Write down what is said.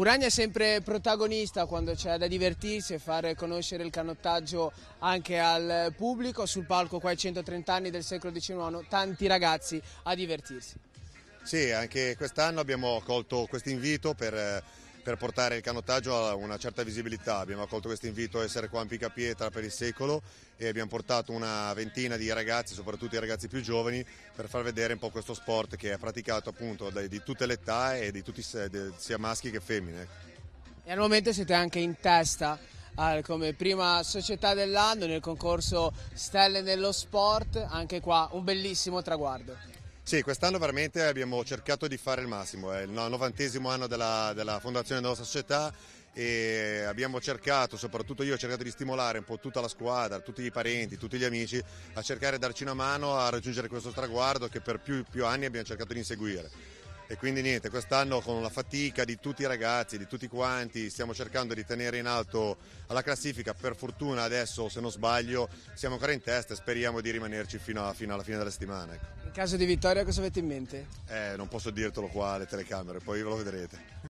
Urania è sempre protagonista quando c'è da divertirsi e far conoscere il canottaggio anche al pubblico. Sul palco qua ai 130 anni del secolo XIX tanti ragazzi a divertirsi. Sì, anche quest'anno abbiamo colto questo invito per eh, per portare il canottaggio a una certa visibilità. Abbiamo accolto questo invito a essere qua in Pica Pietra per il secolo e abbiamo portato una ventina di ragazzi, soprattutto i ragazzi più giovani, per far vedere un po' questo sport che è praticato appunto di tutte le età e di tutti, sia maschi che femmine. E al momento siete anche in testa come prima società dell'anno nel concorso Stelle nello Sport, anche qua un bellissimo traguardo. Sì, quest'anno veramente abbiamo cercato di fare il massimo, è il novantesimo anno della, della fondazione della nostra società e abbiamo cercato, soprattutto io ho cercato di stimolare un po' tutta la squadra, tutti i parenti, tutti gli amici a cercare di darci una mano a raggiungere questo traguardo che per più, più anni abbiamo cercato di inseguire e quindi niente, quest'anno con la fatica di tutti i ragazzi, di tutti quanti, stiamo cercando di tenere in alto la classifica, per fortuna adesso se non sbaglio siamo ancora in testa e speriamo di rimanerci fino, a, fino alla fine della settimana. Ecco. In caso di vittoria cosa avete in mente? Eh, non posso dirtelo qua alle telecamere, poi ve lo vedrete.